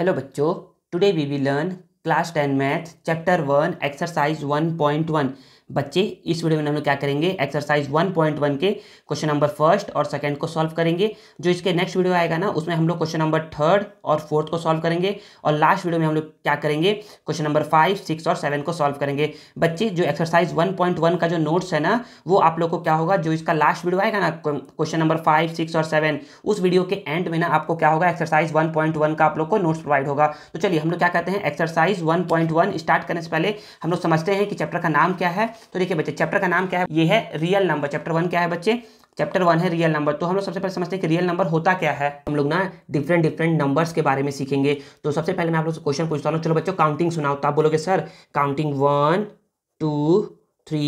hello बच्चों today we will learn class ten math chapter one exercise one point one बच्चे इस video में हम लोग क्या करेंगे एक्सरसाइज 1.1 के क्वेश्चन नंबर फर्स्ट और सेकंड को सॉल्व करेंगे जो इसके नेक्स्ट वीडियो आएगा ना उसमें हम लोग क्वेश्चन नंबर थर्ड और फोर्थ को सॉल्व करेंगे और लास्ट वीडियो में हम लोग क्या करेंगे क्वेश्चन नंबर फाइव सिक्स और सेवन को सॉल्व करेंगे बच्चे जो एक्सरसाइज वन का जो नोट्स है ना वो आप लोग को क्या होगा जो इसका लास्ट वीडियो आएगा ना क्वेश्चन नंबर फाइव सिक्स और सेवन उस वीडियो के एंड में ना आपको क्या होगा एक्सरसाइज वन का आप लोग को नोट्स प्रोवाइड होगा तो चलिए हम लोग क्या कहते हैं एक्सरसाइज वन स्टार्ट करने से पहले हम लोग समझते हैं कि चैप्टर का नाम क्या है तो देखिए बच्चे चैप्टर का नाम क्या है ये है रियल नंबर चैप्टर वन क्या है बच्चे चैप्टर वन है रियल नंबर तो हम लोग सबसे पहले समझते हैं कि रियल नंबर होता क्या है हम लोग ना डिफरेंट डिफरेंट नंबर्स के बारे में सीखेंगे तो सबसे पहले मैं आप लोग से क्वेश्चन पूछता हूँ चलो बच्चों काउंटिंग सुनाओ तो आप बोलोगे sir counting one two three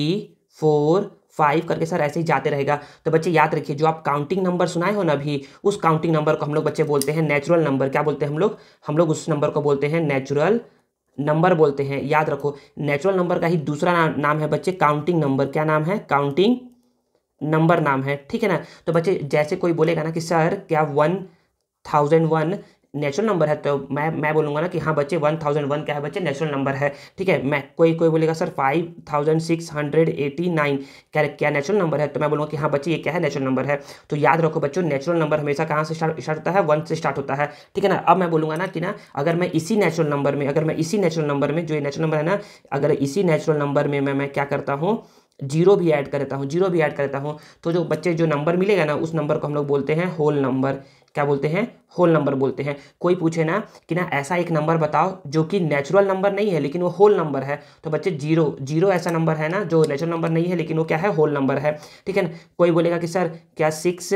four five करके सर ऐसे ही जाते रहेगा तो बच्चे याद रखिए जो आप काउंटिंग नंबर सुनाए हो ना अभी उस काउंटिंग नंबर को हम लोग बच्चे बोलते हैं नेचुरल नंबर क्या बोलते हैं हम लोग हम लोग उस नंबर को बोलते हैं नेचुरल नंबर बोलते हैं याद रखो नेचुरल नंबर का ही दूसरा ना, नाम है बच्चे काउंटिंग नंबर क्या नाम है काउंटिंग नंबर नाम है ठीक है ना तो बच्चे जैसे कोई बोलेगा ना कि सर क्या one thousand one natural number है तो मैं मैं बोलूँगा ना कि हाँ बच्चे वन थाउजेंड वन क्या है बच्चे नेचुरल नंबर है ठीक है मैं कोई कोई बोलेगा sir five thousand six hundred eighty nine क्या क्या नेचुरल नंबर है तो मैं बोलूँगा कि हाँ बच्चे ये क्या है नेचुरल नंबर है तो याद रखो बच्चों नेचुरल नंबर हमेशा कहाँ से स्टार्ट होता है वन से स्टार्ट होता है ठीक है ना अब मैं बोलूँगा ना कि ना अगर मैं इसी नेचुरल नंबर में अगर मैं इसी नेचुरल नंबर में जो ये नेचुरल नंबर है ना अगर इसी नेचुरल नंबर में मैं मैं क्या करता हूँ जीरो भी ऐड करता हूँ जीरो भी ऐड करता हूँ तो जो बच्चे जो नंबर मिलेगा ना उस नंबर को हम लोग बोलते हैं होल नंबर क्या बोलते हैं होल नंबर बोलते हैं कोई पूछे ना कि ना ऐसा एक नंबर बताओ जो कि नेचुरल नंबर नहीं है लेकिन वो होल नंबर है तो बच्चे जीरो जीरो ऐसा नंबर है ना जो नेचुरल नंबर नहीं है लेकिन वो क्या है होल नंबर है ठीक है ना कोई बोलेगा कि सर क्या six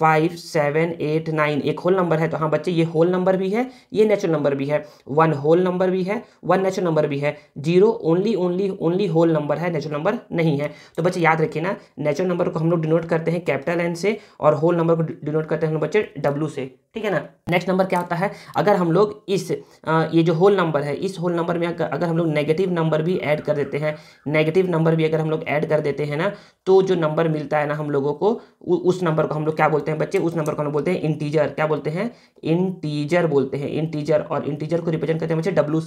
five seven eight nine एक होल नंबर है तो हाँ बच्चे ये होल नंबर भी है ये नेचुरल नंबर भी है वन होल नंबर भी है वन नेचुरल नंबर भी है zero only only only whole number है नेचुरल नंबर नहीं है तो बच्चे याद रखिए ना नेचुरल नंबर को हम लोग डिनोट करते हैं कैपिटल एन से और होल नंबर को डिनोट करते हैं हम बच्चे डब्ल्यू से ठीक है ना नेक्स्ट नंबर क्या होता है अगर हम लोग इस ये जो होल नंबर है इस होल नंबर में अगर हम लोग नेगेटिव नंबर भी ऐड कर देते हैं नेगेटिव नंबर भी अगर हम लोग ऐड कर देते हैं ना तो जो नंबर मिलता है ना हम लोगों को उस नंबर को हम लोग क्या बोलते हैं बच्चे उस नंबर को हम बोलते हैं इंटीजर क्या बोलते हैं इंटीजर बोलते हैं इंटीजर और इंटीजर को रिप्रेजेंट करते हैं बच्चे डब्ल्यू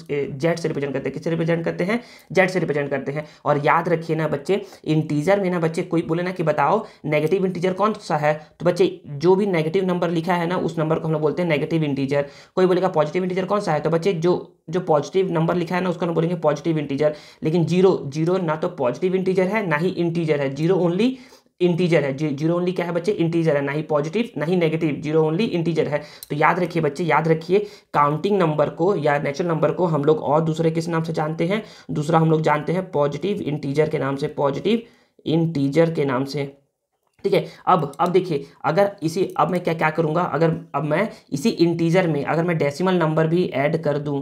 जेड से रिप्रेजेंट करते हैं किससे रिप्रेजेंट करते हैं जेड से रिप्रेजेंट करते हैं और याद रखिए ना बच्चे इंटीजर में ना बच्चे कोई बोले ना कि बताओ नेगेटिव इंटीजर कौन सा है तो बच्चे जो भी नेगेटिव नंबर लिखा है ना उस नंबर नंबर को हम लोग बोलते हैं नेगेटिव इंटीजर कोई बोलेगा पॉजिटिव इंटीजर कौन सा है तो बच्चे जो जो पॉजिटिव नंबर लिखा है ना उसको हम बोलेंगे पॉजिटिव इंटीजर लेकिन जीरो जीरो ना तो पॉजिटिव इंटीजर है ना ही इंटीजर है जीरो ओनली इंटीजर है जीरो ओनली क्या है बच्चे इंटीजर है ना ही पॉजिटिव ना ही नेगेटिव जीरो ओनली इंटीजर है तो याद रखिए बच्चे याद रखिए काउंटिंग नंबर को या नेचुरल नंबर को हम लोग और दूसरे किस नाम से जानते हैं दूसरा हम लोग जानते हैं पॉजिटिव इंटीजर के नाम से पॉजिटिव इंटीजर के नाम से ठीक है अब अब देखिए अगर इसी अब मैं क्या क्या करूँगा अगर अब मैं इसी इंटीजर में अगर मैं डेसिमल नंबर भी ऐड कर दूँ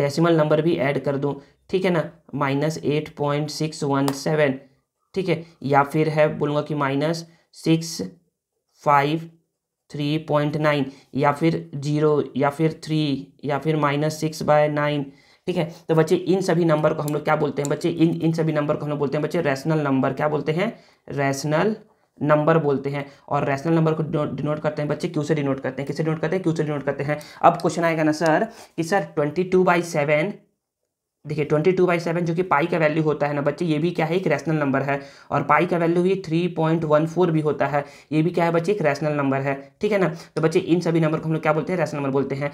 डेसिमल नंबर भी ऐड कर दूँ ठीक है ना minus eight point six one seven ठीक है या फिर है बोलूँगा कि minus six five three point nine या फिर जीरो या फिर थ्री या फिर माइनस सिक्स बाय नाइन ठीक है तो बच्चे इन सभी नंबर को हम लोग क्या बोलते हैं बच्चे इन इन सभी नंबर को हम लोग बोलते हैं बच्चे रैशनल नंबर क्या बोलते हैं रैशनल नंबर बोलते हैं और रैशनल नंबर को डिनोट करते हैं बच्चे क्यों से डिनोट करते हैं किसे डिनोट करते हैं क्यों से डिनोट करते हैं अब क्वेश्चन आएगा ना सर कि sir twenty two by seven देखिए ट्वेंटी टू बाई सेवन जो कि पाई का वैल्यू होता है ना बच्चे ये भी क्या है एक रैशनल नंबर है और पाई का वैल्यू ये थ्री पॉइंट वन फोर भी होता है ये भी क्या है बच्चे एक रैशनल नंबर है ठीक है ना तो बच्चे इन सभी नंबर को हम लोग क्या बोलते हैं रैशनल नंबर बोलते हैं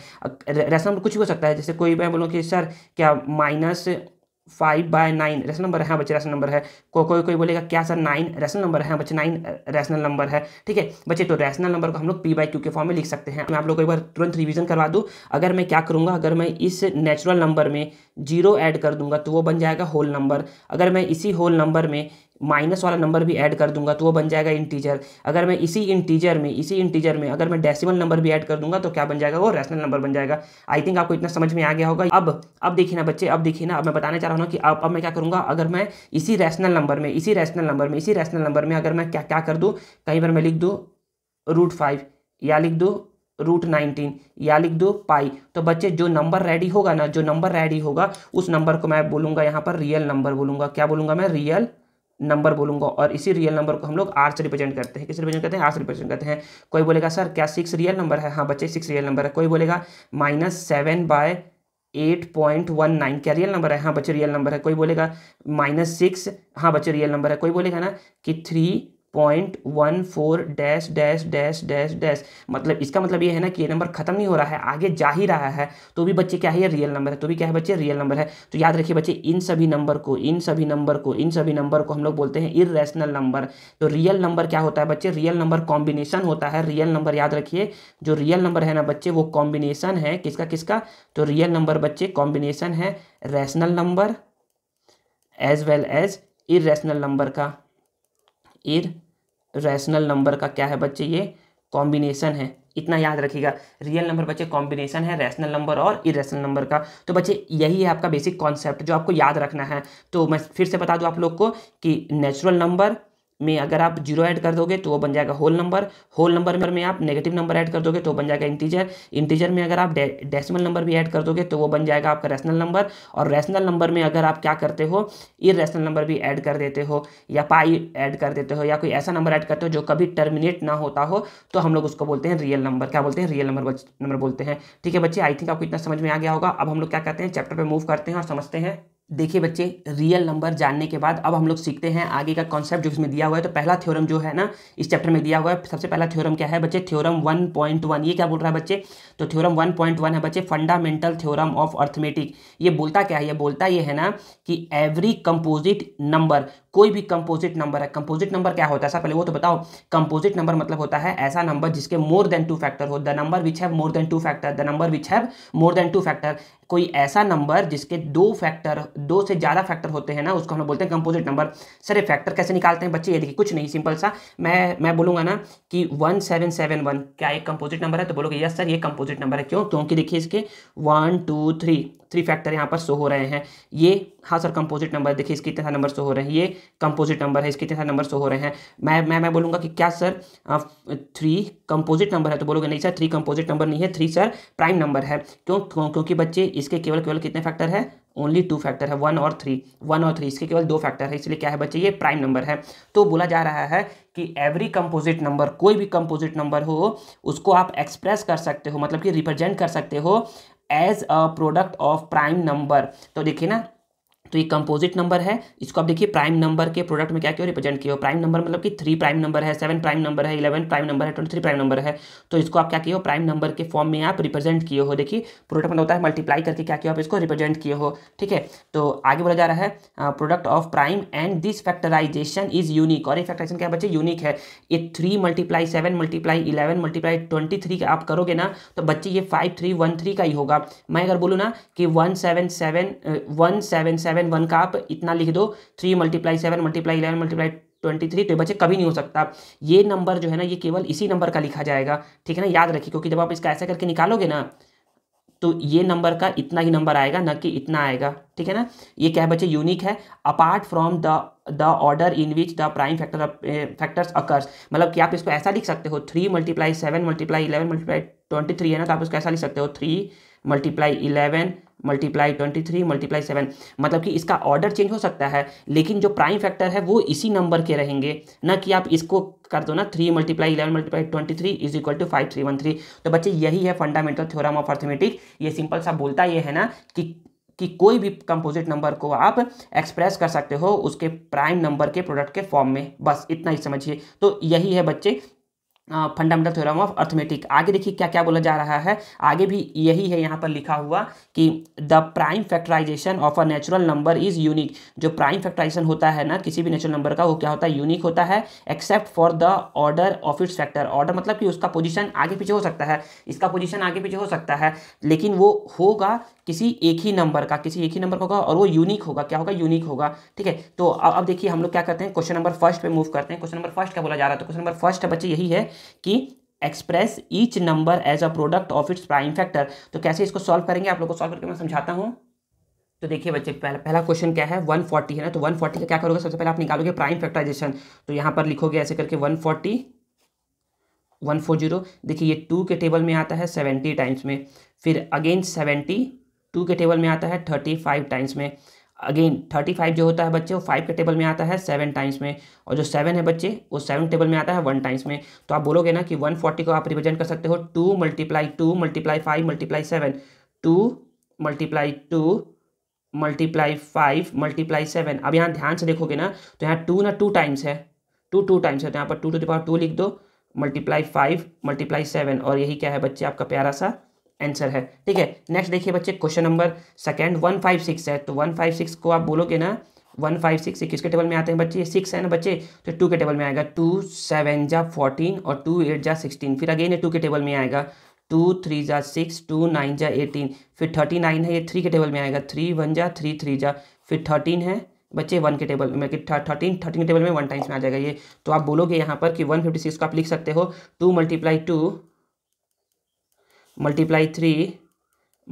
रैशनल नंबर कुछ भी हो सकता है जैसे कोई मैं बोलूँ कि सर क्या minus five by nine rational number है बच्चे रेशनल नंबर है को कोई कोई बोलेगा क्या सर नाइन रेशनल नंबर है बच्चे नाइन रेशनल नंबर है ठीक है बच्चे तो रेशनल नंबर को हम लोग पी बाई क्यू के फॉर्म में लिख सकते हैं मैं आप लोग को एक बार तुरंत रिवीजन करवा दूँ अगर मैं क्या करूँगा अगर मैं इस नेचुरल नंबर में जीरो ऐड कर दूंगा तो वो बन जाएगा होल नंबर अगर मैं इसी होल नंबर में माइनस वाला नंबर भी ऐड कर दूंगा तो वो बन जाएगा इंटीजर अगर मैं इसी इंटीजर में इसी इंटीजर में अगर मैं डेसिमल नंबर भी ऐड कर दूंगा तो क्या बन जाएगा वो रैशनल नंबर बन जाएगा आई थिंक आपको इतना समझ में आ गया होगा अब अब देखिए ना बच्चे अब देखिए ना अब मैं बताना चाह रहा हूँ कि अब अब मैं क्या करूँगा अगर मैं इसी रैशनल नंबर में इसी रैशनल नंबर में इसी रैशनल नंबर में अगर मैं क्या क्या कर दूँ कहीं पर मैं लिख दूँ रूट फाइव या लिख दूँ रूट नाइनटीन या लिख दो पाई तो बच्चे जो नंबर रेडी होगा ना जो नंबर रेडी होगा उस नंबर को मैं बोलूंगा यहाँ पर रियल नंबर बोलूंगा क्या बोलूंगा मैं रियल नंबर बोलूंगा और इसी रियल नंबर को हम लोग आर से रिप्रेजेंट करते हैं किस रिप्रेजेंट करते हैं आर से रिप्रेजेंट करते हैं कोई बोलेगा सर क्या सिक्स रियल नंबर है हाँ बच्चे सिक्स रियल नंबर है कोई बोलेगा minus seven by eight point one nine क्या रियल नंबर है हाँ बच्चे रियल नंबर है कोई बोलेगा माइनस सिक्स हाँ बच्चे रियल नंबर है कोई बोलेगा ना कि three point one four dash dash dash dash dash मतलब इसका मतलब ये है ना कि ये नंबर खत्म नहीं हो रहा है आगे जा ही रहा है तो भी बच्चे क्या है रियल नंबर है तो भी क्या है बच्चे रियल नंबर है तो याद रखिए बच्चे इन सभी नंबर को इन सभी नंबर को इन सभी नंबर को हम लोग बोलते हैं इरेशनल नंबर तो रियल नंबर क्या होता है बच्चे रियल नंबर कॉम्बिनेशन होता है रियल नंबर याद रखिए जो रियल नंबर है ना बच्चे वो कॉम्बिनेशन है किसका किसका तो रियल नंबर बच्चे कॉम्बिनेशन है rational number as well as irrational number का इर रैशनल नंबर का क्या है बच्चे ये कॉम्बिनेशन है इतना याद रखिएगा रियल नंबर बच्चे कॉम्बिनेशन है रैशनल नंबर और इरेशनल नंबर का तो बच्चे यही है आपका बेसिक कॉन्सेप्ट जो आपको याद रखना है तो मैं फिर से बता दूं आप लोग को कि नेचुरल नंबर में अगर आप जीरो ऐड कर दोगे तो वो बन जाएगा होल नंबर होल नंबर में आप नेगेटिव नंबर ऐड कर दोगे तो बन जाएगा इंटीजर इंटीजर में अगर आप डेसिमल नंबर भी ऐड कर दोगे तो वो बन जाएगा आपका रैशनल नंबर और रैशनल नंबर में अगर आप क्या करते हो इरेशनल नंबर भी ऐड कर देते हो या पाई ऐड कर देते हो या कोई ऐसा नंबर ऐड करते हो जो कभी टर्मिनेट ना होता हो तो हम लोग उसको बोलते हैं रियल नंबर क्या बोलते हैं रियल नंबर नंबर बोलते हैं ठीक है बच्चे आई थिंक आपको इतना समझ में आ गया होगा अब हम लोग क्या करते हैं चैप्टर पर मूव करते हैं और समझते हैं देखिए बच्चे रियल नंबर जानने के बाद अब हम लोग सीखते हैं आगे का कॉन्सेप्ट जो इसमें दिया हुआ है तो पहला थ्योरम जो है ना इस चैप्टर में दिया हुआ है सबसे पहला थ्योरम क्या है बच्चे थ्योरम 1.1 ये क्या बोल रहा है बच्चे तो थ्योरम 1.1 है बच्चे फंडामेंटल थ्योरम ऑफ अर्थमेटिक ये बोलता क्या है ये बोलता ये है ना कि एवरी कंपोजिट नंबर कोई भी कंपोजिट नंबर है कंपोजिट नंबर क्या होता है सर पहले वो तो बताओ कंपोजिट नंबर मतलब होता है ऐसा नंबर जिसके मोर देन टू फैक्टर हो the number which have more than two factor the number which have more than two factor कोई ऐसा नंबर जिसके दो फैक्टर दो से ज़्यादा फैक्टर होते हैं ना उसको हम लोग बोलते हैं कंपोजिट नंबर सर ये फैक्टर कैसे निकालते हैं बच्चे ये देखिए कुछ नहीं सिंपल सा मैं मैं बोलूंगा ना कि वन सेवन सेवन वन क्या एक कंपोजिट नंबर है तो बोलोगे यस सर ये कंपोजिट नंबर है क्यों क्योंकि देखिए इसके one two three three factor यहाँ पर शो हो रहे हैं ये हाँ सर कंपोजिट नंबर देखिए इसके इतने नंबर शो हो रहे हैं ये कंपोजिट नंबर है इसके इतने नंबर शो हो रहे हैं मैं मैं मैं बोलूँगा कि क्या सर थ्री कंपोजिट नंबर है तो बोलोगे नहीं सर थ्री कंपोजिट नंबर नहीं है थ्री सर प्राइम नंबर है क्यों क्योंकि बच्चे इसके केवल केवल कितने फैक्टर है ओनली टू फैक्टर है वन और थ्री वन और थ्री इसके केवल दो फैक्टर है इसलिए क्या है बच्चे ये प्राइम नंबर है तो बोला जा रहा है कि एवरी कंपोजिट नंबर कोई भी कंपोजिट नंबर हो उसको आप एक्सप्रेस कर सकते हो मतलब कि रिप्रेजेंट कर सकते हो as a product of prime number तो देखिए ना तो ये कंपोजिट नंबर है इसको आप देखिए प्राइम नंबर के प्रोडक्ट में क्या क्यों रिप्रेजेंट किया प्राइम नंबर मतलब कि थ्री प्राइम नंबर है सेवन प्राइम नंबर है इलेवन प्राइम नंबर है ट्वेंटी थ्री प्राइम नंबर है तो इसको आप क्या किए हो प्राइम नंबर के फॉर्म में आप रिप्रेजेंट किए हो देखिए प्रोडक्ट मतलब होता है मल्टीप्लाई करके क्या किया आप इसको रिप्रेजेंट किए हो ठीक है तो आगे बोला जा रहा है product of prime and this factorisation is unique और ये फैक्टराइजेशन क्या बच्चे यूनिक है ये three multiply seven multiply eleven multiply twenty three का आप करोगे ना तो बच्चे ये फाइव थ्री वन थ्री का ही होगा मैं अगर बोलूँ ना कि one seven seven one seven seven point one का आप इतना लिख दो three multiply seven multiply eleven multiply twenty three तो बच्चे कभी नहीं हो सकता ये नंबर जो है ना ये केवल इसी नंबर का लिखा जाएगा ठीक है ना याद रखिए क्योंकि जब आप इसका ऐसा करके निकालोगे ना तो ये नंबर का इतना ही नंबर आएगा ना कि इतना आएगा ठीक है ना ये क्या है बच्चे यूनिक है apart from the the order in which the prime factor factors occurs मतलब कि आप इसको ऐसा लिख सकते हो three multiply seven multiply eleven multiply twenty three है ना तो आप इसको ऐसा लिख सकते हो three multiply eleven multiply twenty three multiply seven मतलब कि इसका ऑर्डर चेंज हो सकता है लेकिन जो प्राइम फैक्टर है वो इसी नंबर के रहेंगे ना कि आप इसको कर दो ना three multiply eleven multiply twenty three is equal to five three one three तो बच्चे यही है फंडामेंटल थ्योरम ऑफ अर्थमेटिक ये सिंपल सा बोलता ये है ना कि कि कोई भी कंपोजिट नंबर को आप एक्सप्रेस कर सकते हो उसके प्राइम नंबर के प्रोडक्ट के फॉर्म में बस इतना ही समझिए तो यही है बच्चे फंडामेंटल थ्योरम ऑफ अर्थमेटिक आगे देखिए क्या क्या बोला जा रहा है आगे भी यही है यहाँ पर लिखा हुआ कि the prime factorisation of a natural number is unique जो प्राइम फैक्टराइजेशन होता है ना किसी भी नेचुरल नंबर का वो क्या होता है यूनिक होता है except for the order of its factor order मतलब कि उसका पोजिशन आगे पीछे हो सकता है इसका पोजिशन आगे पीछे हो सकता है लेकिन वो होगा किसी एक ही नंबर का किसी एक ही नंबर का होगा और वो यूनिक होगा क्या होगा यूनिक होगा ठीक है तो अब देखिए हम लोग क्या करते हैं क्वेश्चन नंबर फर्स्ट पे मूव करते हैं क्वेश्चन नंबर फर्स्ट क्या बोला जा रहा है तो क्वेश्चन नंबर फर्स्ट बच्चे यही है कि express each number as a product of its prime factor तो कैसे इसको सॉल्व करेंगे आप लोग को सॉल्व करके मैं समझाता हूँ तो देखिए बच्चे पहला पहला क्वेश्चन क्या है 140 है ना तो 140 का क्या करोगे सबसे पहले आप निकालोगे प्राइम फैक्टराइजेशन तो यहाँ पर लिखोगे ऐसे करके 140 140 देखिए ये टू के टेबल में आता है 70 टाइम्स में फिर अगेन 70 टू के टेबल में आता है 35 टाइम्स में अगेन थर्टी फाइव जो होता है बच्चे वो फाइव के टेबल में आता है सेवन टाइम्स में और जो सेवन है बच्चे वो सेवन टेबल में आता है वन टाइम्स में तो आप बोलोगे ना कि वन फोर्टी को आप रिप्रेजेंट कर सकते हो two multiply two multiply five multiply seven two multiply two multiply five multiply seven अब यहाँ ध्यान से देखोगे ना तो यहाँ टू ना टू टाइम्स है टू टू टाइम्स है तो यहाँ पर टू टू दावर टू लिख दो मल्टीप्लाई फाइव मल्टीप्लाई सेवन और यही क्या है बच्चे आपका प्यारा सा आंसर है ठीक है नेक्स्ट देखिए बच्चे question number second one five six है तो वन फाइव सिक्स को आप बोलोगे ना वन फाइव सिक्स ये किसके टेबल में आते हैं बच्चे ये सिक्स है ना बच्चे तो टू के टेबल में आएगा टू सेवन जा फोर्टीन और टू एट जा सिक्सटीन फिर अगेन ये टू के टेबल में आएगा टू थ्री जा सिक्स टू नाइन जा एटीन फिर थर्टी नाइन है ये थ्री के टेबल में आएगा थ्री वन जा थ्री थ्री जा फिर थर्टीन है बच्चे वन के टेबल में थर्टीन थर्टीन के टेबल में वन टाइम्स में आ जाएगा ये तो आप बोलोगे यहाँ पर कि वन फिफ्टी सिक्स को आप लिख सकते हो two multiply two multiply three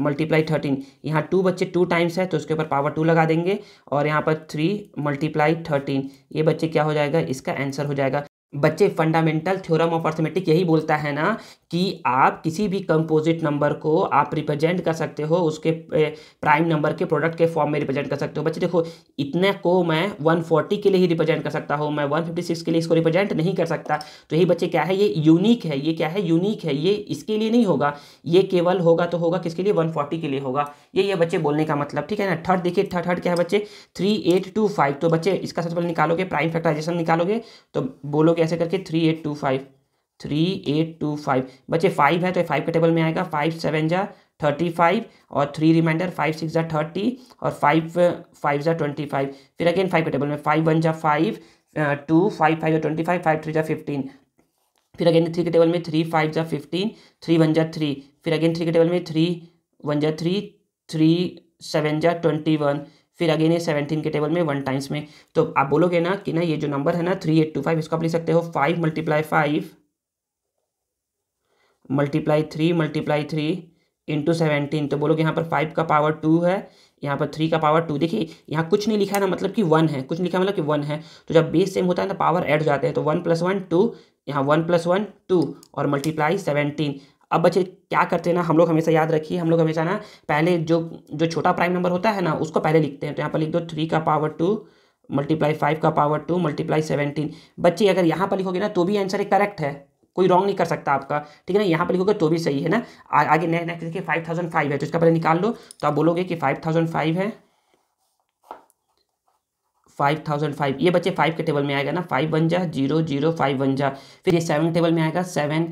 multiply thirteen यहाँ टू बच्चे टू टाइम्स है तो उसके ऊपर पावर टू लगा देंगे और यहाँ पर थ्री मल्टीप्लाई थर्टीन ये बच्चे क्या हो जाएगा इसका आंसर हो जाएगा बच्चे फंडामेंटल थ्योरम ऑफ अर्थमेटिक यही बोलता है ना कि आप किसी भी कंपोजिट नंबर को आप रिप्रेजेंट कर सकते हो उसके प्राइम नंबर के प्रोडक्ट के फॉर्म में रिप्रेजेंट कर सकते हो बच्चे देखो इतने को मैं 140 के लिए ही रिप्रेजेंट कर सकता हूँ मैं 156 के लिए इसको रिप्रेजेंट नहीं कर सकता तो यही बच्चे क्या है ये यूनिक है ये क्या है यूनिक है ये इसके लिए नहीं होगा ये केवल होगा तो होगा किसके लिए वन के लिए होगा ये ये बच्चे बोलने का मतलब ठीक है ना थर्ड देखिए थर्ड थर्ड क्या है बच्चे थ्री तो बच्चे इसका सबसे पहले निकालोगे प्राइम फैक्टराइजेशन निकालोगे तो बोलोगे कैसे करके three eight two five three eight two five बच्चे फाइव है तो फाइव के टेबल में आएगा फाइव सेवन जा थर्टी फाइव और थ्री रिमाइंडर फाइव सिक्स जा थर्टी और फाइव फाइव जा ट्वेंटी फाइव फिर अगेन फाइव के टेबल में फाइव वन जा फाइव टू फाइव फाइव जा ट्वेंटी फाइव फाइव थ्री जा फिफ्टीन फिर अगेन थ्री के टेबल में थ्री फाइव जा फिफ्टीन थ्री वन जा थ्री फिर अगेन थ्री के टेबल में थ्री वन जा थ्री थ्री सेवन जा ट्वेंटी वन फिर अगेन ये सेवनटीन के टेबल में वन टाइम्स में तो आप बोलोगे ना कि ना ये जो नंबर है ना थ्री एट टू फाइव इसको आप लिख सकते हो five multiply five multiply three multiply three into seventeen तो बोलोगे यहाँ पर फाइव का पावर टू है यहाँ पर थ्री का पावर टू देखिए यहाँ कुछ नहीं लिखा है ना मतलब कि वन है कुछ नहीं लिखा मतलब कि वन है तो जब बेस सेम होता है ना पावर एड हो जाते हैं तो वन प्लस वन टू यहाँ वन प्लस वन टू और मल्टीप्लाई सेवनटीन अब बच्चे क्या करते हैं ना हम लोग हमेशा याद रखिए हम लोग हमेशा ना पहले जो जो छोटा प्राइम नंबर होता है ना उसको पहले लिखते हैं तो यहाँ पर लिख दो थ्री का पावर टू मल्टीप्लाई फाइव का पावर टू मल्टीप्लाई सेवनटीन बच्चे अगर यहाँ पर लिखोगे ना तो भी आंसर एक करेक्ट है कोई रॉन्ग नहीं कर सकता आपका ठीक है ना यहाँ पर लिखोगे तो भी सही है ना आ, आगे नेक्स्ट नेक्स्ट देखिए फाइव थाउजेंड फाइव है तो इसका पहले निकाल लो तो आप बोलोगे कि फाइव थाउजेंड फाइव है फाइव थाउजेंड फाइव ये बच्चे फाइव के टेबल में आएगा ना फाइव वन जा जीरो जीरो फाइव वन जा फिर ये सेवन टेबल में आएगा सेवन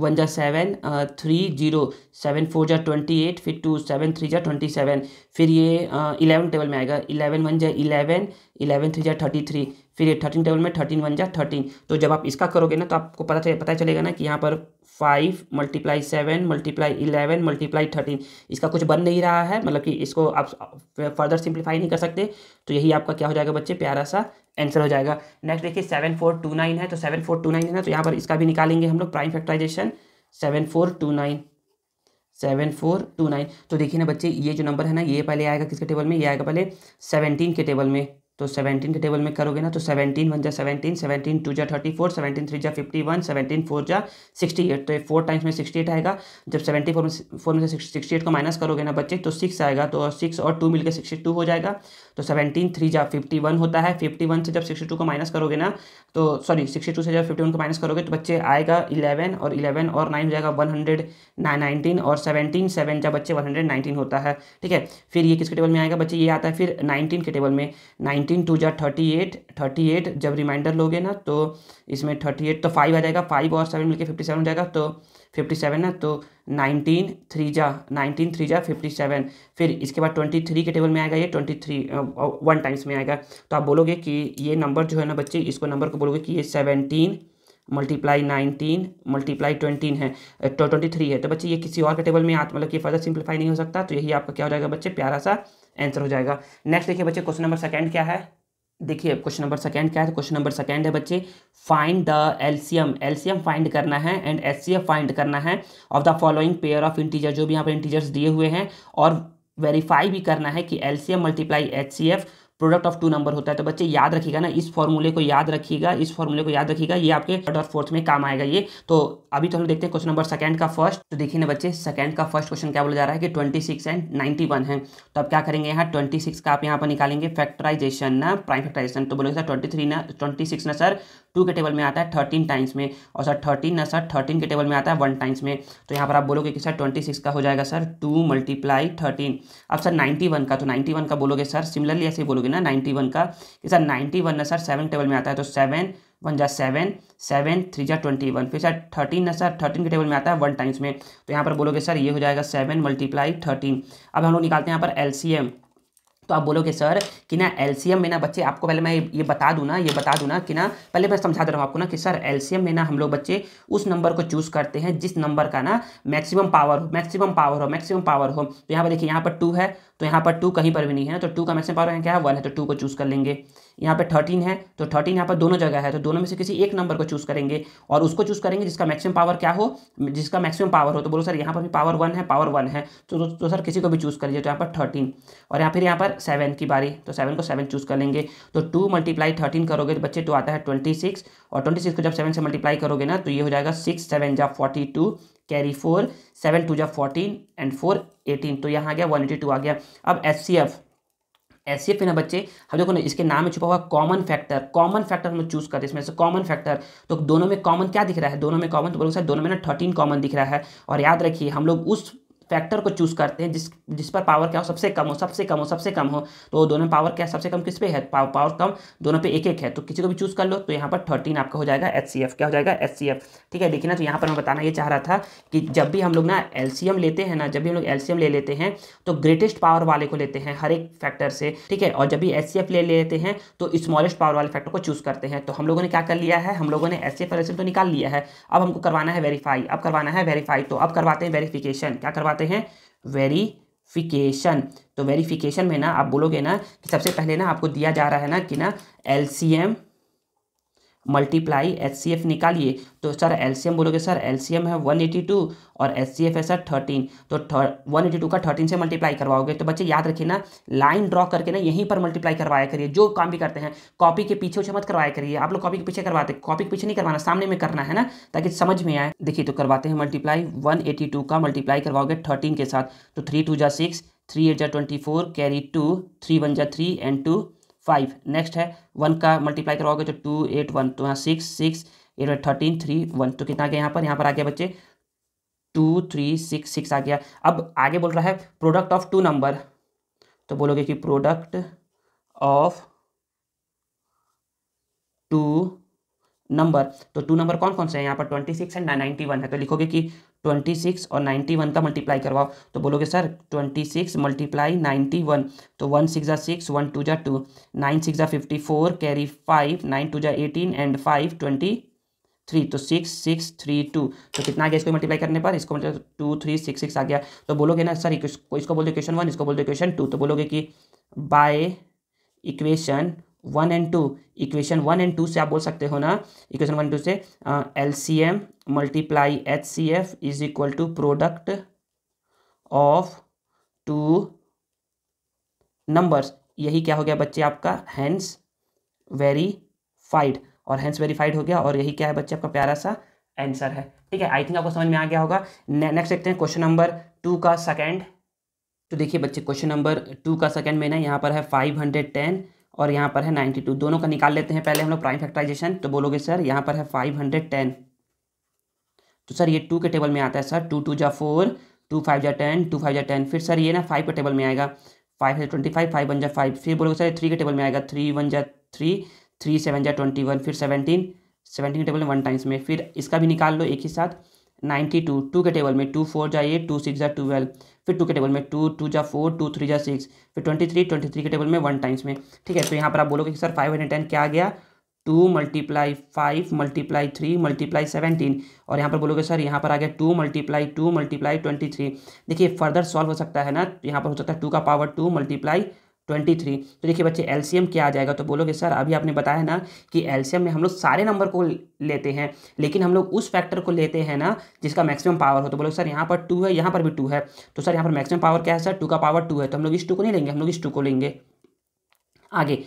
वन जा seven three zero seven four जा ट्वेंटी एट फिर टू सेवन थ्री जा ट्वेंटी सेवन फिर ये इलेवन टेबल में आएगा इलेवन वन जा इलेवन इलेवन थ्री जा थर्टी थ्री फिर ये थर्टीन टेबल में थर्टीन वन जा थर्टीन तो जब आप इसका करोगे ना तो आपको पता चले पता चलेगा ना कि यहाँ पर five multiply seven multiply eleven multiply thirteen इसका कुछ बन नहीं रहा है मतलब कि इसको आप फर्दर सिंप्लीफाई नहीं कर सकते तो यही आपका क्या हो जाएगा बच्चे प्यारा सा आंसर हो जाएगा नेक्स्ट देखिए सेवन फोर टू नाइन है तो सेवन फोर टू नाइन है ना तो यहाँ पर इसका भी निकालेंगे हम लोग prime factorization seven four two nine seven four two nine तो देखिए ना बच्चे ये जो नंबर है ना ये पहले आएगा किसके टेबल में ये आएगा पहले सेवनटीन के टेबल में तो सेवनटीन के टेबल में करोगे ना तो सेवनटीन वन जा सेवनटीन सेवनटीन टू जा थर्टी फोर सेवनटीन थ्री जा फिफ्टी वन सेवनटीन फोर जा सिक्सटी एट तो ये फोर टाइम्स में सिक्सटी एट आएगा जब सेवेंटी फोर में फोर में से सिक्सटी एट को माइनस करोगे ना बच्चे तो सिक्स आएगा तो सिक्स और टू मिलकर सिक्सटी टू हो जाएगा तो सेवनटीन थ्री जा फिफ्टी वन होता है फिफ्टी वन से जब सिक्सटी टू को माइनस करोगे ना तो सॉरी सिक्सटी टू से जब फिफ्टी वन को माइनस करोगे तो बच्चे आएगा इलेवन और इलेवन और नाइन हो जाएगा वन हंड्रेड नाइनटीन और सेवनटीन सेवन जब बच्चे वन हंड्रेड नाइनटीन होता है ठीक है फिर ये किसके टेबल में आएगा बच्चे ये आता है फिर नाइनटीन के टेबल में नाइन नाइनटीन टू जा थर्टी एट थर्टी एट जब रिमाइंडर लोगे ना तो इसमें थर्टी एट तो फाइव आ जाएगा फाइव और सेवन मिलकर फिफ्टी सेवन हो जाएगा तो फिफ्टी सेवन ना तो नाइनटीन थ्री जा नाइनटीन थ्री जा फिफ्टी सेवन फिर इसके बाद ट्वेंटी थ्री के टेबल में आएगा ये ट्वेंटी थ्री वन टाइम्स में आएगा तो आप बोलोगे कि ये नंबर जो है ना बच्चे इसको नंबर को बोलोगे कि ये seventeen multiply nineteen multiply twenty है ट्वेंटी थ्री तो है तो बच्चे ये किसी और के टेबल में आता मतलब कि फर्दर सिंप्लीफाई नहीं हो सकता तो यही आपका क्या हो जाएगा बच्चे प्यारा सा आंसर हो जाएगा नेक्स्ट देखिए बच्चे क्वेश्चन नंबर सेकेंड क्या है देखिए क्वेश्चन नंबर सेकंड क्या है क्वेश्चन नंबर सेकेंड है बच्चे find the LCM LCM find करना है एंड एस फाइंड करना है of the following pair of integer जो भी यहाँ पर इंटीजर्स दिए हुए हैं और वेरीफाई भी करना है कि LCM multiply H product of two number होता है तो बच्चे याद रखिएगा ना इस फॉर्मूले को याद रखिएगा इस फॉर्मूले को याद रखिएगा ये आपके थर्ड और फोर्थ में काम आएगा ये तो अभी तो हम देखते हैं क्वेश्चन नंबर सेकंड का फर्स्ट तो देखिए ना बच्चे सेकंड का फर्स्ट क्वेश्चन क्या बोला जा रहा है कि twenty six and ninety one है तो आप क्या करेंगे यहाँ ट्वेंटी सिक्स का आप यहाँ पर निकालेंगे फैक्ट्राइजेशन ना प्राइम फैक्ट्राइजेशन तो बोलेंगे सर ट्वेंटी थ्री ना ट्वेंटी सिक्स ना सर टू के टेबल में आता है थर्टीन टाइम्स में और सर थर्टीन ना सर थर्टीन के टेबल में आता है वन टाइम्स में तो यहाँ पर आप बोलोगे कि सर ट्वेंटी सिक्स का हो जाएगा सर टू मल्टीप्लाई थर्टीन अब सर नाइन्टी वन का तो नाइन्टी वन का बोलोगे सर सिमिलरली ऐसे बोलोगे ना नाइन्टी वन का कि सर नाइन्टी वन ना सर सेवन टेबल में आता है तो सेवन वन जा सेवन सेवन थ्री जा ट्वेंटी वन फिर सर थर्टीन ना सर थर्टीन के टेबल में आता है वन टाइम्स में तो यहाँ पर बोलोगे सर ये हो जाएगा सेवन मल्टीप्लाई थर्टीन अब हम लोग निकालते हैं यहाँ पर एल सी एम तो आप बोलोगे सर कि ना एल्सियम में ना बच्चे आपको पहले मैं ये बता दूँ ना ये बता दूँ ना कि ना पहले मैं समझा दे रहा हूँ आपको ना कि सर एल्सियम में ना हम लोग बच्चे उस नंबर को चूज़ करते हैं जिस नंबर का ना मैक्सिमम पावर हो मैक्सिमम पावर हो मैक्सिमम पावर हो तो यहाँ पर देखिए यहाँ पर टू है तो यहाँ पर टू कहीं पर भी नहीं है तो टू का मैक्सिमम पावर क्या है वन है तो टू को चूज़ कर लेंगे यहाँ पे थर्टीन है तो थर्टीन यहाँ पर दोनों जगह है तो दोनों में से किसी एक नंबर को चूज़ करेंगे और उसको चूज़ करेंगे जिसका मैक्सिमम पावर क्या हो जिसका मैक्सिमम पावर हो तो बोलो सर यहाँ पर भी पावर वन है पावर वन है तो, तो, तो सर किसी को भी चूज़ कर लीजिए तो यहाँ पर थर्टीन और यहाँ फिर यहाँ पर सेवन की बारी तो सेवन को सेवन चूज़ कर लेंगे तो टू मल्टीप्लाई थर्टीन करोगे तो बच्चे तो आता है ट्वेंटी सिक्स और ट्वेंटी सिक्स को जब सेवन से मल्टीप्लाई करोगे ना तो ये हो जाएगा सिक्स सेवन जब forty two carry four seven two जा फोर्टीन एंड फोर एटीन तो यहाँ आ गया वन एटी टू आ गया अब H C F H C F है ना बच्चे हम देखो ना इसके नाम में छुपा हुआ कॉमन फैक्टर कॉमन फैक्टर हम चूज करते हैं इसमें से कॉमन फैक्टर तो दोनों में कॉमन क्या दिख रहा है दोनों में कॉमन तो बोलो सर दोनों में ना थर्टीन कॉमन दिख रहा है और याद रखिए हम लोग उस फैक्टर को चूज करते हैं जिस जिस पर पावर क्या हो सबसे कम हो सबसे कम हो सबसे कम हो तो दोनों पावर क्या सबसे कम किस पे है पावर, पावर कम दोनों पे एक एक है तो किसी को भी चूज कर लो तो यहाँ पर थर्टीन आपका हो जाएगा एच क्या हो जाएगा एच ठीक है देखिए ना तो यहाँ पर मैं बताना ये चाह रहा था कि जब भी हम लोग ना एल लेते हैं ना जब भी हम लोग एल ले लेते हैं तो ग्रेटेस्ट पावर वाले को लेते हैं हर एक फैक्टर से ठीक है और जब भी एच ले लेते हैं तो स्मॉलेस्ट पावर वाले फैक्टर को चूज करते हैं तो हम लोगों ने क्या कर लिया है हम लोगों ने एस सी तो निकाल लिया है अब हमको करवाना है वेरीफाई अब करवाना है वेरीफाई तो अब करवाते हैं वेरीफिकेशन क्या करवाते कराते हैं वेरीफिकेशन तो वेरीफिकेशन में ना आप बोलोगे ना कि सबसे पहले ना आपको दिया जा रहा है ना कि ना एल मल्टीप्लाई एच निकालिए तो सर एम बोलोगे सर एम है 182 और एच है सर 13 तो वन एटी टू का 13 से मल्टीप्लाई करवाओगे तो बच्चे याद रखिए ना लाइन ड्रॉ करके ना यहीं पर मल्टीप्लाई करवाया करिए जो काम भी करते हैं कॉपी के पीछे उसे मत करवाया करिए आप लोग कॉपी के पीछे करवाते कॉपी के पीछे नहीं करवाना सामने में करना है ना ताकि समझ में आए देखिए तो करवाते हैं मल्टीप्लाई वन का मल्टीप्लाई करवाओगे थर्टीन के साथ तो थ्री टू जा सिक्स थ्री एट जा twenty four carry two three one जा three and two five next है वन का मल्टीप्लाई करवाओगे तो टू एट वन तो यहाँ six six eight eight thirteen three one तो कितना आ गया यहाँ पर यहाँ पर आ गया बच्चे टू थ्री सिक्स सिक्स आ गया अब आगे बोल रहा है प्रोडक्ट ऑफ टू नंबर तो बोलोगे कि प्रोडक्ट ऑफ टू नंबर तो टू नंबर कौन कौन से हैं यहाँ पर twenty six and ninety one है तो लिखोगे कि ट्वेंटी सिक्स और नाइन्टी वन का मल्टीप्लाई करवाओ तो बोलोगे sir twenty six multiply ninety one तो वन सिक्स ज़ा सिक्स वन टू ज़ा टू नाइन सिक्स ज़ा fifty four carry five nine two ज़ा eighteen and five twenty three तो सिक्स सिक्स थ्री टू तो कितना आ गया इसको मल्टीप्लाई करने पर इसको मतलब टू थ्री सिक्स सिक्स आ गया तो बोलोगे ना सर इसको बोल दो क्वेश्चन वन इसको बोल दो क्वेश्चन टू तो बोलोगे कि by equation one and two equation one and two से आप बोल सकते हो ना इक्वेशन वन टू से L C M multiply H C F is equal to product of two numbers यही क्या हो गया बच्चे आपका हैंस वेरीफाइड और हैंस वेरीफाइड हो गया और यही क्या है बच्चे आपका प्यारा सा आंसर है ठीक है आई थिंक आपको समझ में आ गया होगा नेक्स्ट देखते हैं क्वेश्चन नंबर टू का सेकेंड तो देखिए बच्चे क्वेश्चन नंबर टू का सेकेंड में ना यहाँ पर है फाइव हंड्रेड टेन और यहाँ पर है नाइन्टी टू दोनों का निकाल लेते हैं पहले हम लोग प्राइम फैक्टराइजेशन तो बोलोगे सर यहाँ पर है फाइव हंड्रेड टेन तो सर ये टू के टेबल में आता है सर टू टू जा फोर टू फाइव जा टेन टू फाइव जा टेन फिर सर ये ना फाइव के टेबल में आएगा फाइव है ट्वेंटी फाइव फाइव वन जा फाइव फिर बोलोगे सर थ्री के टेबल में आएगा थ्री वन जा थ्री थ्री सेवन जा ट्वेंटी वन फिर सेवनटीन सेवनटीन के टेबल में वन टाइम्स में फिर इसका भी निकाल लो एक ही साथ नाइन्टी टू टू के टेबल में टू फोर जा एट टू सिक्स जा ट्वेल्व फिर टू के टेबल में टू टू जा फोर टू थ्री जा सिक्स फिर ट्वेंटी थ्री ट्वेंटी थ्री के टेबल में वन टाइम्स में ठीक है तो यहाँ पर आप बोलोगे कि सर फाइव हंड्रेड टेन क्या आ गया two multiply five multiply three multiply seventeen और यहाँ पर बोलोगे सर यहाँ पर आ गया two multiply two multiply twenty three देखिए फर्दर सॉल्व हो सकता है ना यहाँ पर हो सकता है टू का power two multiply twenty three तो देखिए बच्चे एलसीएम क्या आ जाएगा तो बोलोगे सर अभी आपने बताया ना कि एलसीएम में हम लोग सारे नंबर को लेते हैं लेकिन हम लोग उस फैक्टर को लेते हैं ना जिसका मैक्सिमम पावर हो तो बोलोगे सर यहाँ पर टू है यहाँ पर भी टू है तो सर यहाँ पर मैक्सिमम पावर क्या है सर टू का पावर टू है तो हम लोग इस टू को नहीं लेंगे हम लोग इस टू को लेंगे आगे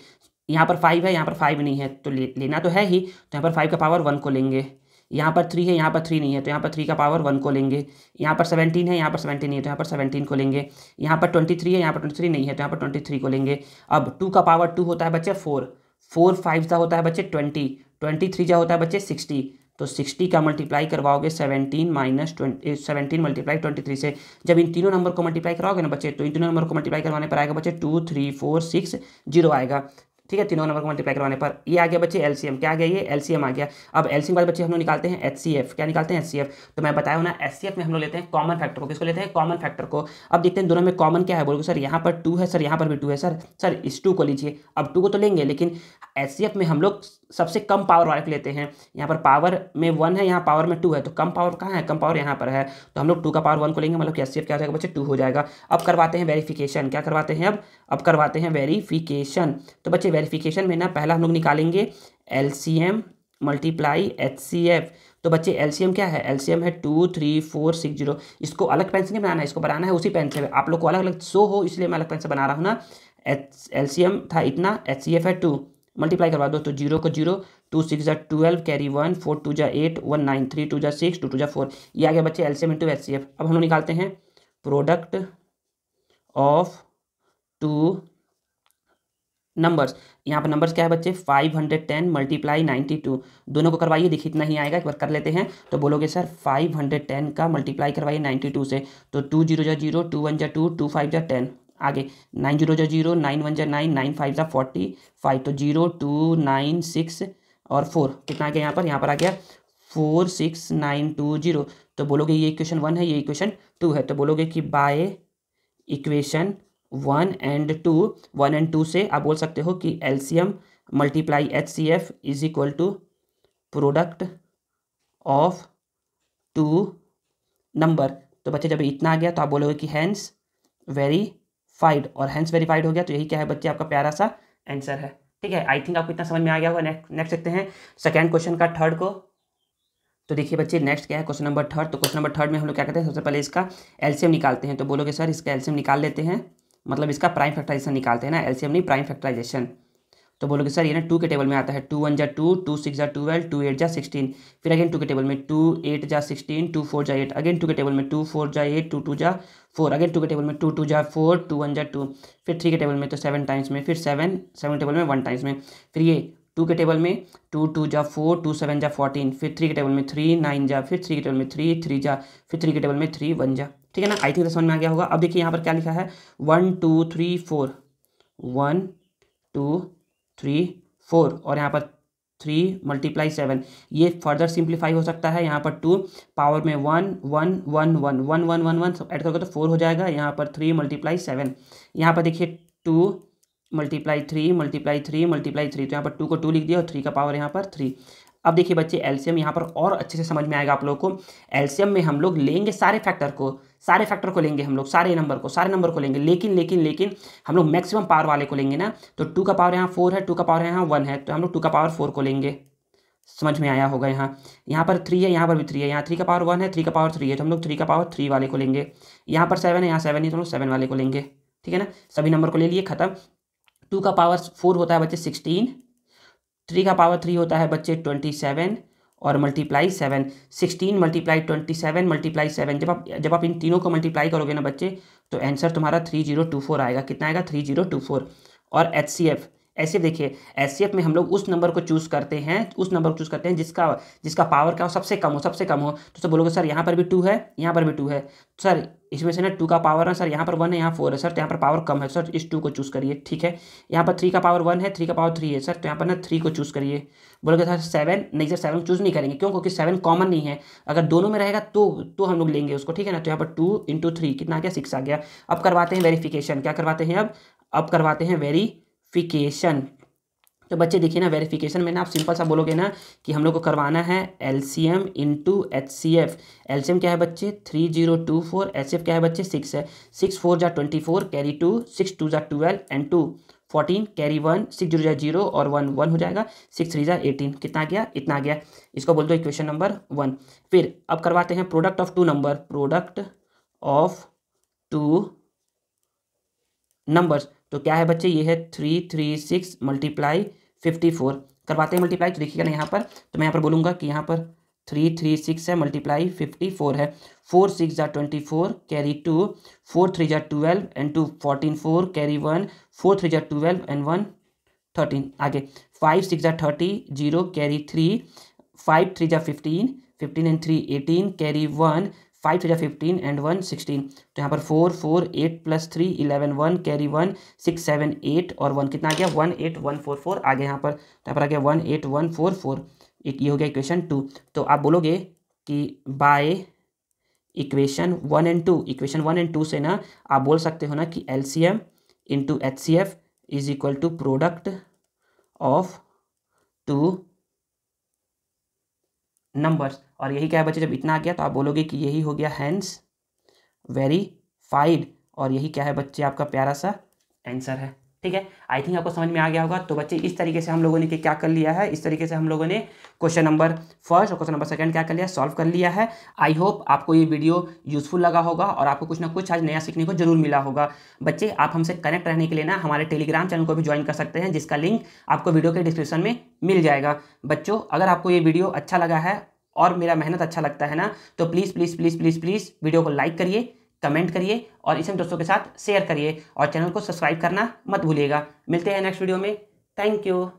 यहाँ पर फाइव है यहाँ पर फाइव नहीं है तो ले, लेना तो है ही तो यहाँ पर फाइव का पावर वन को लेंगे यहाँ पर थ्री है यहाँ पर थ्री नहीं है तो यहाँ पर थ्री का पावर वन को लेंगे यहाँ पर सेवेंटीन है यहाँ पर सेवेंटीन नहीं है तो यहाँ पर सेवेंटीन को लेंगे यहाँ पर ट्वेंटी थ्री है यहाँ पर ट्वेंटी थ्री नहीं है तो यहाँ पर ट्वेंटी थ्री को लेंगे अब टू का पावर टू होता है बच्चे फोर फोर फाइव का होता है बच्चे ट्वेंटी ट्वेंटी थ्री का होता है बच्चे सिक्सटी तो सिक्सटी का मल्टीप्लाई करवाओगे seventeen minus twenty seventeen multiply twenty three से जब इन तीनों नंबर को मल्टीप्लाई कराओगे ना बच्चे तो इन तीनों नंबर को मल्टीप्लाई करवाने पर आएगा बच्चे two three four six zero आएगा ठीक है तीनों नंबर को मल्टीप्लाई करवाने पर ये आ गया बच्चे एलसीएम क्या आ गया ये एलसीएम आ गया अब एलसीएम वाले बच्चे हम लोग निकालते हैं एचसीएफ क्या निकालते हैं एचसीएफ तो मैं बताया ना एचसीएफ में हम लोग लेते हैं कॉमन फैक्टर को किसको लेते हैं कॉमन फैक्टर को अब देखते हैं दोनों में कॉमन क्या है बोलो सर यहाँ पर टू है सर यहाँ पर भी टू है सर सर इस टू को लीजिए अब टू को तो लेंगे लेकिन एचसीएफ में हम लोग सबसे कम पावर वाले को लेते हैं यहाँ पर पावर में वन है यहाँ पावर में टू है तो कम पावर कहाँ है कम पावर यहाँ पर है तो हम लोग टू का पावर वन को लेंगे मतलब कि एच क्या हो जाएगा बच्चे टू हो जाएगा अब करवाते हैं वेरिफिकेशन क्या करवाते हैं अब अब करवाते हैं वेरिफिकेशन तो बच्चे वेरीफिकेशन में ना पहला हम लोग निकालेंगे L C M multiply H C F तो बच्चे एल क्या है एलसीएम है two three four six zero इसको अलग पेन से नहीं बनाना है इसको बनाना है उसी पेन से आप लोग को अलग अलग शो हो इसलिए मैं अलग पेन से बना रहा हूँ ना एच एल सी एम था इतना एच सी एफ है टू मल्टीप्लाई करवा दो तो जीरो को जीरो टू सिक्स जै twelve carry one four two जै eight one nine three two जै सिक्स टू टू जै फोर ये आ गया बच्चे LCM into H C F अब हम लोग निकालते हैं प्रोडक्ट ऑफ टू नंबर्स यहाँ पर नंबर्स क्या है बच्चे five hundred ten multiply ninety two दोनों को करवाइए देखिए इतना ही आएगा एक बार कर लेते हैं तो बोलोगे सर फाइव हंड्रेड टेन का मल्टीप्लाई करवाइए नाइन्टी टू से तो टू जीरो जै जीरो टू वन जै टू टू फाइव जा टेन आगे नाइन जीरो जो जीरो नाइन वन जो नाइन नाइन फाइव जो फोर्टी फाइव तो जीरो टू नाइन सिक्स और फोर कितना आ गया यहाँ पर यहाँ पर आ गया four six nine two zero तो बोलोगे ये इक्वेशन वन है ये इक्वेशन टू है तो बोलोगे कि by equation one and two one and two से आप बोल सकते हो कि LCM multiply H C F is equal to product of two number तो बच्चे जब इतना आ गया तो आप बोलोगे कि हैंस वेरी फाइड और हैंस वेरीफाइड हो गया तो यही क्या है बच्चे आपका प्यारा सा आंसर है ठीक है आई थिंक आपको इतना समझ में आ गया होगा नेक्स्ट नेक्स्ट देखते हैं सेकेंड क्वेश्चन का थर्ड को तो देखिए बच्चे नेक्स्ट क्या है क्वेश्चन नंबर थर्ड तो क्वेश्चन नंबर थर्ड में हम लोग क्या करते हैं सबसे पहले इसका एलसीएम निकालते हैं तो बोलोगे सर इसका एलसीएम निकाल लेते हैं मतलब इसका प्राइम फैक्टराइजेशन निकालते हैं ना एलसीएम नहीं प्राइम फैक्टराइजेशन तो बोलोगे सर ये ना टू के टेबल में आता है टू वन जा टू टू सिक्स जा ट्वेल्व टू एट जा सिक्सटीन फिर अगेन टू के टेबल में टू एट जा सिक्सटीन टू फोर जा एट अगेन टू के टेबल में टू फोर जा एट टू टू जा फोर अगेन टू के टेबल में टू टू जा फोर टू वन जा टू फिर थ्री के टेबल में तो सेवन टाइम्स में फिर सेवन सेवन टेबल में वन टाइम्स में फिर ये टू के टेबल में टू टू जा फोर टू सेवन जा फोर्टीन फिर थ्री के टेबल में थ्री नाइन जा फिर थ्री के टेबल में थ्री थ्री जा फिर थ्री के टेबल में थ्री वन जा ठीक है ना आई थिंक समझ में आ गया होगा अब देखिए यहाँ पर क्या लिखा है one two three four one two three four और यहाँ पर थ्री मल्टीप्लाई सेवन ये फर्दर सिंप्लीफाई हो सकता है यहाँ पर टू पावर में one one one one one one one one add करोगे तो फोर हो जाएगा यहाँ पर थ्री मल्टीप्लाई सेवन यहाँ पर देखिए two multiply three multiply three multiply three तो यहाँ पर टू को टू लिख दिया और थ्री का पावर यहाँ पर थ्री अब देखिए बच्चे एल्शियम यहाँ पर और अच्छे से समझ में आएगा आप लोग को एल्शियम में हम लोग लेंगे सारे फैक्टर को सारे फैक्टर को लेंगे हम लोग सारे नंबर को सारे नंबर को लेंगे लेकिन लेकिन लेकिन हम लोग मैक्सिमम पावर वाले को लेंगे ना तो टू का पावर यहाँ फोर है टू का पावर यहाँ वन है तो हम लोग टू का पावर फोर को लेंगे समझ में आया होगा यहाँ यहाँ पर थ्री है यहाँ पर भी थ्री है यहाँ थ्री का पावर वन है थ्री का पावर थ्री है तो हम लोग थ्री का पावर थ्री वाले को लेंगे यहाँ पर सेवन है यहाँ सेवन है तो हम लोग सेवन वाले को लेंगे ठीक है ना सभी नंबर को ले लिए खत्म टू का पावर फोर होता है बच्चे सिक्सटीन थ्री का पावर थ्री होता है बच्चे ट्वेंटी सेवन और multiply seven sixteen multiply twenty seven multiply seven जब आप जब आप इन तीनों को मल्टीप्लाई करोगे ना बच्चे तो आंसर तुम्हारा थ्री जीरो टू फोर आएगा कितना आएगा थ्री जीरो टू फोर और एच सी एफ ऐसे देखिए एस में हम लोग उस नंबर को चूज़ करते हैं उस नंबर को चूज़ करते हैं जिसका जिसका पावर क्या हो सबसे कम हो सबसे कम हो तो सर बोलोगे सर यहाँ पर भी टू है यहाँ पर भी टू है सर इसमें से ना टू का पावर है सर यहाँ पर वन है यहाँ फोर है सर तो यहाँ पर पावर कम है सर इस टू को चूज़ करिए ठीक है यहाँ पर थ्री का पावर वन है थ्री का पावर थ्री है सर तो यहाँ पर ना थ्री को चूज़ करिए बोलोगे सर सेवन नहीं सर सेवन चूज़ नहीं करेंगे क्यों क्योंकि सेवन कॉमन नहीं है अगर दोनों में रहेगा तो तो हम लोग लेंगे उसको ठीक है ना तो यहाँ पर टू इंटू थ्री कितना आ गया सिक्स आ गया अब करवाते हैं वेरीफिकेशन क्या करवाते हैं अब अब करवाते हैं वेरी वेरिफिकेशन तो बच्चे देखिए ना वेरिफिकेशन में ना आप सिंपल सा बोलोगे ना कि हम लोग को करवाना है L C M into H C F L C M क्या है बच्चे three zero two four H C F क्या है बच्चे सिक्स है सिक्स फोर जा twenty four carry two six two जा twelve and two fourteen carry one six zero जा जीरो और वन वन हो जाएगा सिक्स थ्री जा एटीन कितना गया इतना गया इसको बोल दो इक्वेशन नंबर वन फिर अब करवाते हैं product of two number product of two numbers तो क्या है बच्चे ये है three three six multiply fifty four करवाते हैं मल्टीप्लाई तो देखिएगा ना यहाँ पर तो मैं यहाँ पर बोलूँगा कि यहाँ पर थ्री थ्री सिक्स है मल्टीप्लाई फिफ्टी फोर है फोर सिक्स जा twenty four carry two four three जा twelve and two fourteen four carry one four three जा ट्वेल्व एंड वन थर्टीन आगे फाइव सिक्स जा thirty zero carry three five three जा fifteen fifteen and three eighteen carry one five three fifteen and one sixteen तो यहाँ पर four four eight plus three eleven one carry one six seven eight और one कितना आ गया one eight one four four आ गया यहाँ पर तो यहाँ पर आ गया one eight one four four ये हो गया इक्वेशन टू तो आप बोलोगे कि by equation one and two equation one and two से ना आप बोल सकते हो ना कि L C M into H C F is equal to product of two numbers और यही क्या है बच्चे जब इतना आ गया तो आप बोलोगे कि यही हो गया हैंड्स वेरीफाइड और यही क्या है बच्चे आपका प्यारा सा आंसर है ठीक है आई थिंक आपको समझ में आ गया होगा तो बच्चे इस तरीके से हम लोगों ने क्या कर लिया है इस तरीके से हम लोगों ने क्वेश्चन नंबर फर्स्ट और क्वेश्चन नंबर सेकंड क्या कर लिया सॉल्व कर लिया है आई होप आपको ये वीडियो यूज़फुल लगा होगा और आपको कुछ ना कुछ आज नया सीखने को जरूर मिला होगा बच्चे आप हमसे कनेक्ट रहने के लिए ना हमारे टेलीग्राम चैनल को भी ज्वाइन कर सकते हैं जिसका लिंक आपको वीडियो के डिस्क्रिप्शन में मिल जाएगा बच्चों अगर आपको ये वीडियो अच्छा लगा है और मेरा मेहनत अच्छा लगता है ना तो please please please please please video को लाइक करिए कमेंट करिए और इसे दोस्तों के साथ शेयर करिए और चैनल को सब्सक्राइब करना मत भूलिएगा मिलते हैं नेक्स्ट वीडियो में थैंक यू